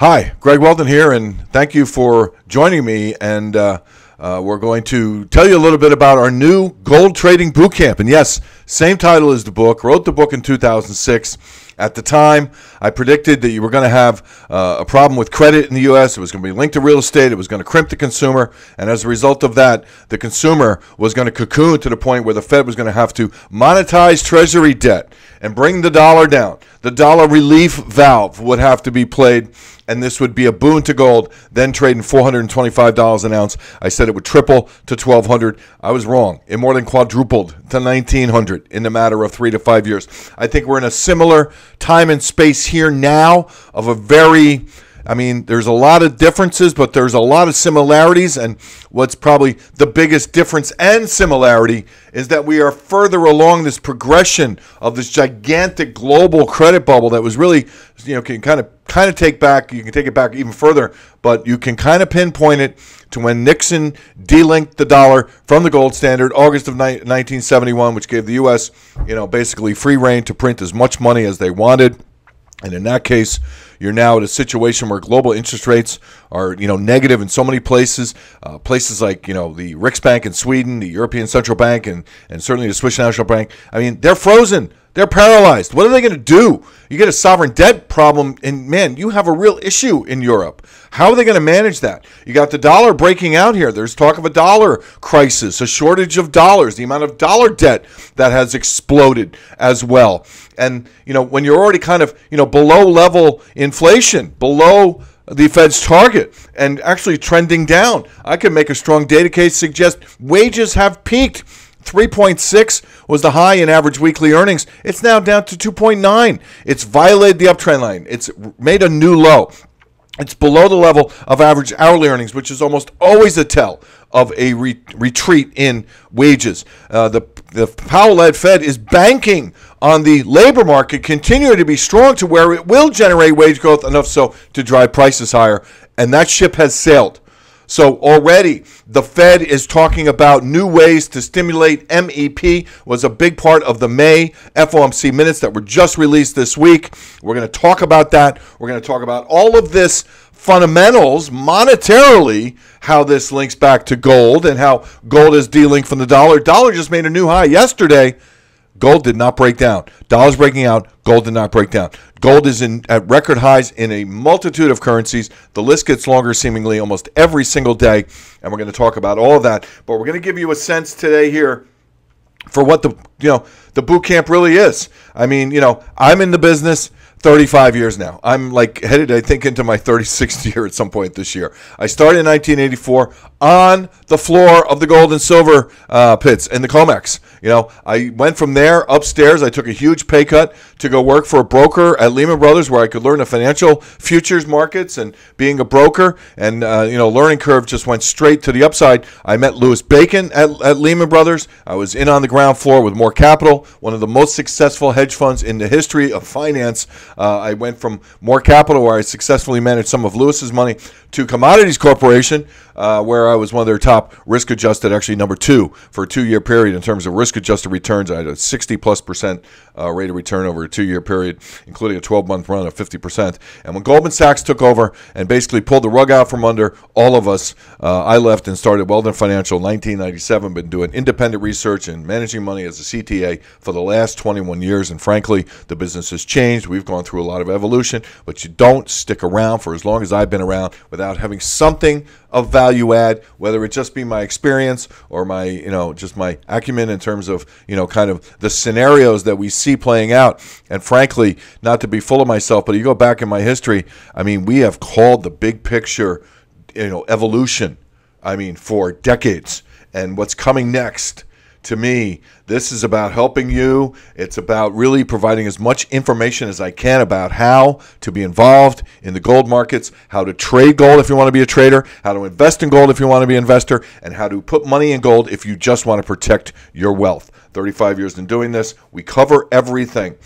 Hi, Greg Weldon here, and thank you for joining me. And uh, uh, we're going to tell you a little bit about our new gold trading boot camp. And yes, same title as the book. Wrote the book in 2006. At the time, I predicted that you were going to have uh, a problem with credit in the U.S. It was going to be linked to real estate. It was going to crimp the consumer. And as a result of that, the consumer was going to cocoon to the point where the Fed was going to have to monetize Treasury debt and bring the dollar down. The dollar relief valve would have to be played. And this would be a boon to gold, then trading $425 an ounce. I said it would triple to 1200 I was wrong. It more than quadrupled to 1900 100 in the matter of three to five years. I think we're in a similar time and space here now of a very I mean, there's a lot of differences, but there's a lot of similarities. And what's probably the biggest difference and similarity is that we are further along this progression of this gigantic global credit bubble that was really, you know, can kind of kind of take back. You can take it back even further, but you can kind of pinpoint it to when Nixon delinked the dollar from the gold standard, August of ni- 1971, which gave the U.S. you know basically free reign to print as much money as they wanted. And in that case, you're now at a situation where global interest rates are, you know, negative in so many places. Uh, places like, you know, the Riksbank in Sweden, the European Central Bank, and, and certainly the Swiss National Bank. I mean, they're frozen. They're paralyzed. What are they going to do? You get a sovereign debt problem, and man, you have a real issue in Europe. How are they going to manage that? You got the dollar breaking out here. There's talk of a dollar crisis, a shortage of dollars, the amount of dollar debt that has exploded as well. And, you know, when you're already kind of, you know, below level inflation, below the Fed's target and actually trending down. I can make a strong data case suggest wages have peaked 3.6 was the high in average weekly earnings. It's now down to 2.9. It's violated the uptrend line. It's made a new low. It's below the level of average hourly earnings, which is almost always a tell of a re- retreat in wages. Uh, the the Powell-led Fed is banking on the labor market continuing to be strong to where it will generate wage growth enough so to drive prices higher, and that ship has sailed. So already the Fed is talking about new ways to stimulate MEP was a big part of the May FOMC minutes that were just released this week. We're going to talk about that. We're going to talk about all of this fundamentals monetarily how this links back to gold and how gold is dealing from the dollar. Dollar just made a new high yesterday. Gold did not break down. Dollars breaking out. Gold did not break down. Gold is in at record highs in a multitude of currencies. The list gets longer, seemingly almost every single day, and we're going to talk about all of that. But we're going to give you a sense today here for what the you know the boot camp really is. I mean, you know, I'm in the business. 35 years now. I'm like headed, I think, into my 36th year at some point this year. I started in 1984 on the floor of the gold and silver uh, pits in the Comex. You know, I went from there upstairs. I took a huge pay cut to go work for a broker at Lehman Brothers, where I could learn the financial futures markets and being a broker. And uh, you know, learning curve just went straight to the upside. I met Lewis Bacon at, at Lehman Brothers. I was in on the ground floor with more capital, one of the most successful hedge funds in the history of finance. Uh, I went from more capital, where I successfully managed some of Lewis's money, to Commodities Corporation, uh, where I was one of their top risk adjusted, actually number two for a two year period in terms of risk adjusted returns I had a 60 plus percent uh, rate of return over a two year period, including a 12 month run of 50%. And when Goldman Sachs took over and basically pulled the rug out from under all of us, uh, I left and started Weldon Financial in 1997, been doing independent research and managing money as a CTA for the last 21 years. And frankly, the business has changed. We've gone through a lot of evolution, but you don't stick around for as long as I've been around without having something of value add, whether it just be my experience or my, you know, just my acumen in terms of, you know, kind of the scenarios that we see playing out. And frankly, not to be full of myself, but you go back in my history, I mean, we have called the big picture, you know, evolution, I mean, for decades and what's coming next to me, this is about helping you. It's about really providing as much information as I can about how to be involved in the gold markets, how to trade gold if you want to be a trader, how to invest in gold if you want to be an investor, and how to put money in gold if you just want to protect your wealth. 35 years in doing this, we cover everything.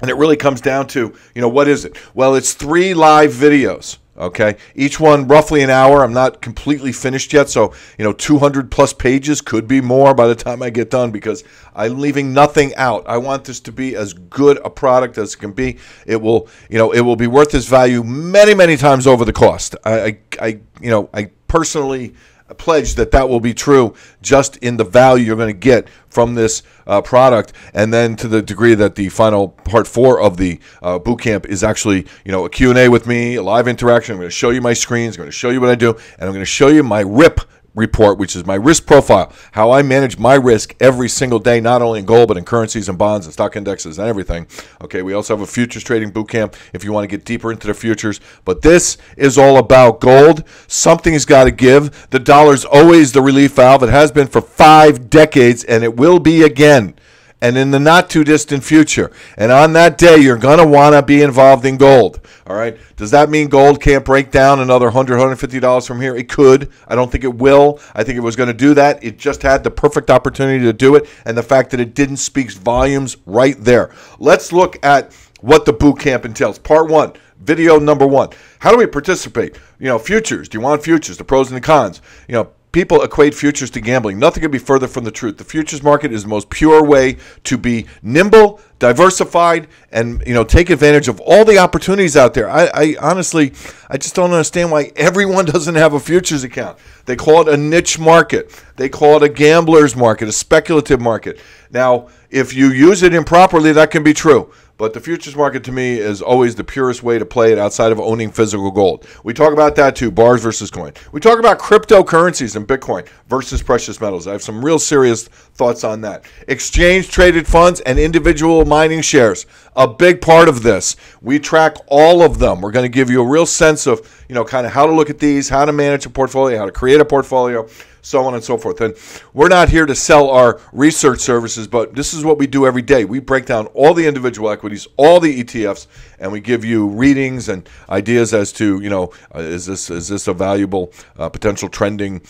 And it really comes down to, you know, what is it? Well, it's three live videos Okay, each one roughly an hour. I'm not completely finished yet, so you know, 200 plus pages could be more by the time I get done because I'm leaving nothing out. I want this to be as good a product as it can be. It will, you know, it will be worth its value many, many times over the cost. I, I, I you know, I personally pledge that that will be true just in the value you're going to get from this uh, product and then to the degree that the final part four of the uh, boot camp is actually you know a q&a with me a live interaction i'm going to show you my screens i'm going to show you what i do and i'm going to show you my rip report, which is my risk profile, how I manage my risk every single day, not only in gold, but in currencies and bonds and stock indexes and everything. Okay, we also have a futures trading boot camp if you want to get deeper into the futures. But this is all about gold. Something's got to give. The dollar's always the relief valve. It has been for five decades, and it will be again and in the not too distant future. And on that day, you're going to want to be involved in gold. All right. Does that mean gold can't break down another $100, $150 from here? It could. I don't think it will. I think it was going to do that. It just had the perfect opportunity to do it. And the fact that it didn't speaks volumes right there. Let's look at what the boot camp entails. Part one, video number one. How do we participate? You know, futures. Do you want futures? The pros and the cons. You know, people equate futures to gambling. Nothing could be further from the truth. The futures market is the most pure way to be nimble, diversified, and you know take advantage of all the opportunities out there. I, I honestly, I just don't understand why everyone doesn't have a futures account. They call it a niche market. They call it a gambler's market, a speculative market. Now, if you use it improperly, that can be true. But the futures market to me is always the purest way to play it outside of owning physical gold. We talk about that too, bars versus coin. We talk about cryptocurrencies and Bitcoin versus precious metals. I have some real serious thoughts on that. Exchange traded funds and individual mining shares, a big part of this. We track all of them. We're going to give you a real sense of, you know, kind of how to look at these, how to manage a portfolio, how to create a portfolio so on and so forth. And we're not here to sell our research services, but this is what we do every day. We break down all the individual equities, all the ETFs, and we give you readings and ideas as to you know uh, is this is this a valuable uh, potential trending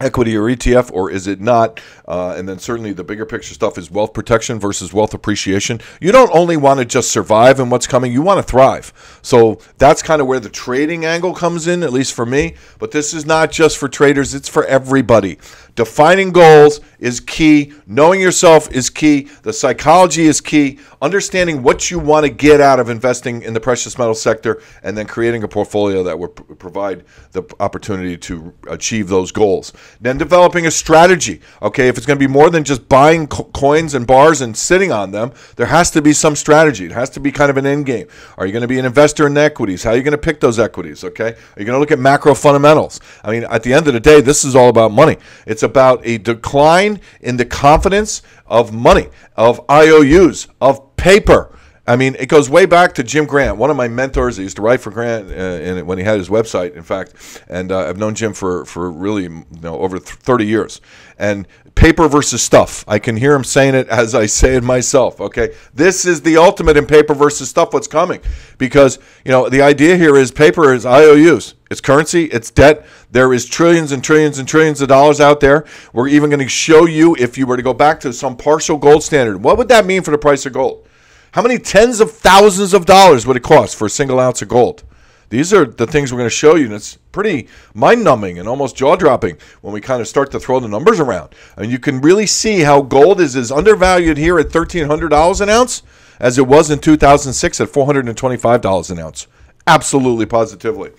equity or ETF, or is it not? Uh, and then certainly the bigger picture stuff is wealth protection versus wealth appreciation. You don't only want to just survive in what's coming, you want to thrive. So that's kind of where the trading angle comes in, at least for me. But this is not just for traders, it's for everybody. Defining goals is key. Knowing yourself is key. The psychology is key. Understanding what you want to get out of investing in the precious metal sector and then creating a portfolio that will provide the opportunity to achieve those goals. Then developing a strategy. Okay, if it's going to be more than just buying co- coins and bars and sitting on them, there has to be some strategy. It has to be kind of an end game. Are you going to be an investor in equities? How are you going to pick those equities? Okay, are you going to look at macro fundamentals? I mean, at the end of the day, this is all about money. It's a about a decline in the confidence of money, of IOUs, of paper I mean, it goes way back to Jim Grant, one of my mentors. He used to write for Grant, uh, when he had his website, in fact. And uh, I've known Jim for for really you know over th- thirty years. And paper versus stuff. I can hear him saying it as I say it myself. Okay, this is the ultimate in paper versus stuff. What's coming? Because you know the idea here is paper is IOUs. It's currency, it's debt. There is trillions and trillions and trillions of dollars out there. We're even going to show you if you were to go back to some partial gold standard, what would that mean for the price of gold? How many tens of thousands of dollars would it cost for a single ounce of gold? These are the things we're going to show you, and it's pretty mind numbing and almost jaw dropping when we kind of start to throw the numbers around. and you can really see how gold is as undervalued here at $1,300 an ounce as it was in 2006 at $425 an ounce. Absolutely, positively.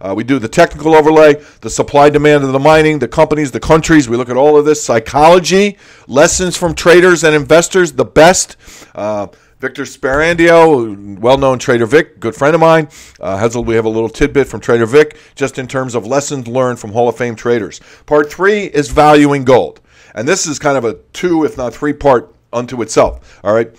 Uh, we do the technical overlay, the supply demand of the mining, the companies, the countries. We look at all of this psychology, lessons from traders and investors, the best. Uh, Victor Sparandio, well-known Trader Vic, good friend of mine. Uh, Hensel, we have a little tidbit from Trader Vic just in terms of lessons learned from Hall of Fame traders. Part three is valuing gold. And this is kind of a two, if not three part unto itself. All right.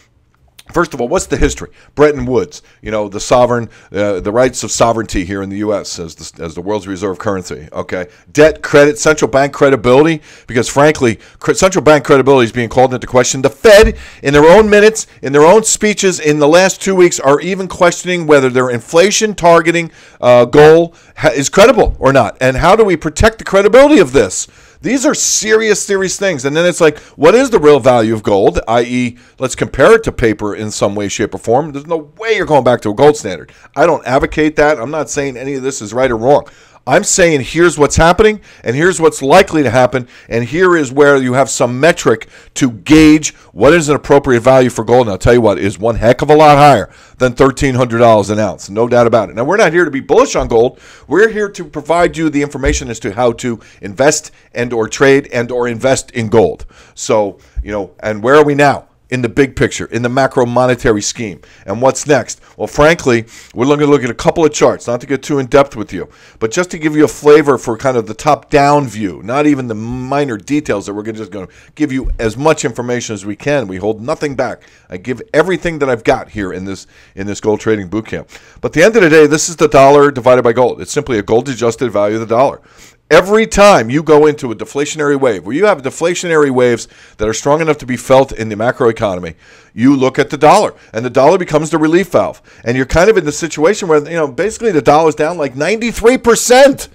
First of all, what's the history? Bretton Woods, you know, the sovereign, uh, the rights of sovereignty here in the U.S. As the, as the world's reserve currency. Okay, debt, credit, central bank credibility, because frankly, cre- central bank credibility is being called into question. The Fed, in their own minutes, in their own speeches, in the last two weeks, are even questioning whether their inflation targeting uh, goal ha- is credible or not, and how do we protect the credibility of this? These are serious, serious things. And then it's like, what is the real value of gold? I.e., let's compare it to paper in some way, shape, or form. There's no way you're going back to a gold standard. I don't advocate that. I'm not saying any of this is right or wrong. I'm saying here's what's happening and here's what's likely to happen and here is where you have some metric to gauge what is an appropriate value for gold. And I'll tell you what is one heck of a lot higher than $1,300 an ounce, no doubt about it. Now we're not here to be bullish on gold. We're here to provide you the information as to how to invest and or trade and or invest in gold. So you know, and where are we now? in the big picture, in the macro monetary scheme. And what's next? Well, frankly, we're going to look at a couple of charts, not to get too in depth with you, but just to give you a flavor for kind of the top down view, not even the minor details that we're just going to give you as much information as we can. We hold nothing back. I give everything that I've got here in this in this gold trading bootcamp. But the end of the day, this is the dollar divided by gold. It's simply a gold adjusted value of the dollar. Every time you go into a deflationary wave, where you have deflationary waves that are strong enough to be felt in the macroeconomy, you look at the dollar, and the dollar becomes the relief valve. And you're kind of in the situation where, you know, basically the dollar is down like 93%,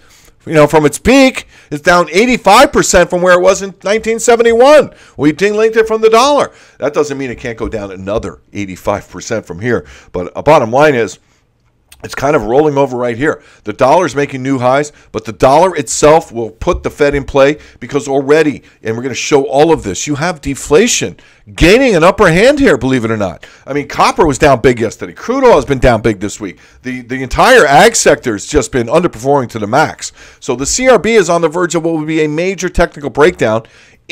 you know, from its peak. It's down 85% from where it was in 1971. We linked it from the dollar. That doesn't mean it can't go down another 85% from here. But a uh, bottom line is, it's kind of rolling over right here. The dollar is making new highs, but the dollar itself will put the Fed in play because already, and we're going to show all of this, you have deflation gaining an upper hand here, believe it or not. I mean, copper was down big yesterday. Crude oil has been down big this week. The, the entire ag sector has just been underperforming to the max. So the CRB is on the verge of what would be a major technical breakdown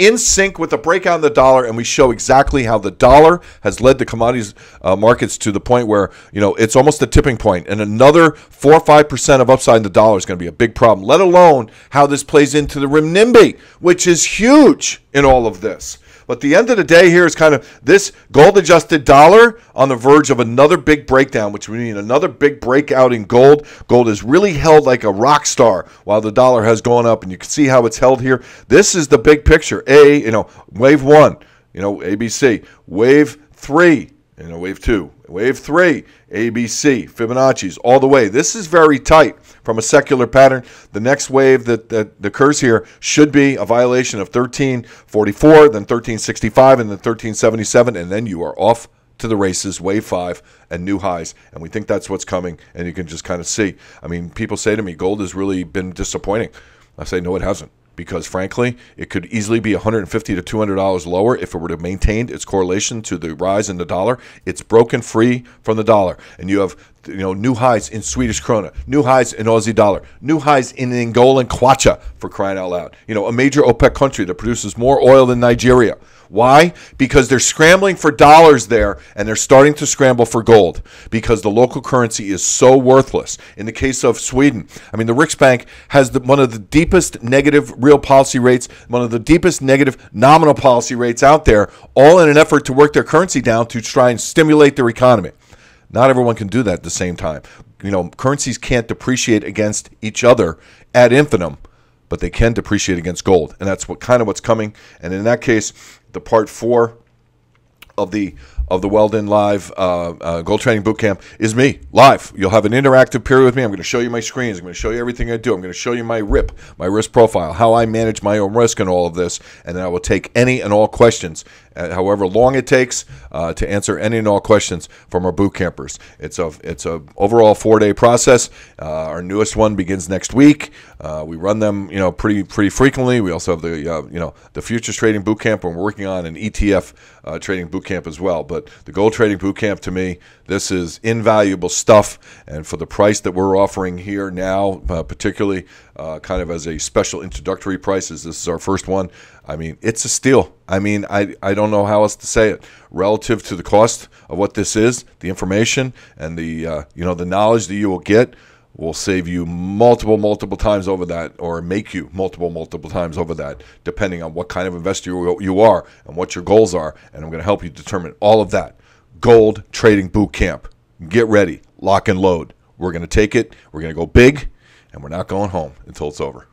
in sync with the breakout in the dollar, and we show exactly how the dollar has led the commodities uh, markets to the point where you know it's almost a tipping point, and another four or five percent of upside in the dollar is going to be a big problem. Let alone how this plays into the renminbi, which is huge in all of this. But the end of the day here is kind of this gold adjusted dollar on the verge of another big breakdown, which we another big breakout in gold. Gold is really held like a rock star while the dollar has gone up, and you can see how it's held here. This is the big picture. A, you know, wave one, you know, ABC. Wave three, you know, wave two, Wave three, ABC, Fibonacci's, all the way. This is very tight from a secular pattern. The next wave that, that occurs here should be a violation of 1344, then 1365, and then 1377, and then you are off to the races, wave five, and new highs. And we think that's what's coming, and you can just kind of see. I mean, people say to me, gold has really been disappointing. I say, no, it hasn't because frankly, it could easily be 150 to 200 dollars lower if it were to maintain its correlation to the rise in the dollar. It's broken free from the dollar, and you have you know, new highs in Swedish krona, new highs in Aussie dollar, new highs in Angolan kwacha, for crying out loud. You know, a major OPEC country that produces more oil than Nigeria. Why? Because they're scrambling for dollars there and they're starting to scramble for gold because the local currency is so worthless. In the case of Sweden, I mean, the Riksbank has the, one of the deepest negative real policy rates, one of the deepest negative nominal policy rates out there, all in an effort to work their currency down to try and stimulate their economy. Not everyone can do that at the same time. You know, currencies can't depreciate against each other ad infinitum, but they can depreciate against gold, and that's what kind of what's coming. And in that case, the part four of the of the Weldon Live uh, uh, Gold Training Bootcamp is me live. You'll have an interactive period with me. I'm going to show you my screens. I'm going to show you everything I do. I'm going to show you my RIP, my risk profile, how I manage my own risk and all of this. And then I will take any and all questions uh, however long it takes uh, to answer any and all questions from our boot campers. It's a it's a overall four day process. Uh, our newest one begins next week. Uh, we run them you know pretty pretty frequently. We also have the uh, you know the futures trading boot camp, we're working on an ETF uh, trading boot camp as well. But the gold trading boot camp to me, this is invaluable stuff, and for the price that we're offering here now, particularly kind of as a special introductory price, as this is our first one. I mean, it's a steal. I mean, I, I don't know how else to say it. Relative to the cost of what this is, the information and the uh, you know the knowledge that you will get will save you multiple multiple times over that, or make you multiple multiple times over that, depending on what kind of investor you, you are and what your goals are. And I'm going to help you determine all of that. Gold Trading Boot Camp. Get ready, lock and load. We're going to take it. We're going to go big, and we're not going home until it's over.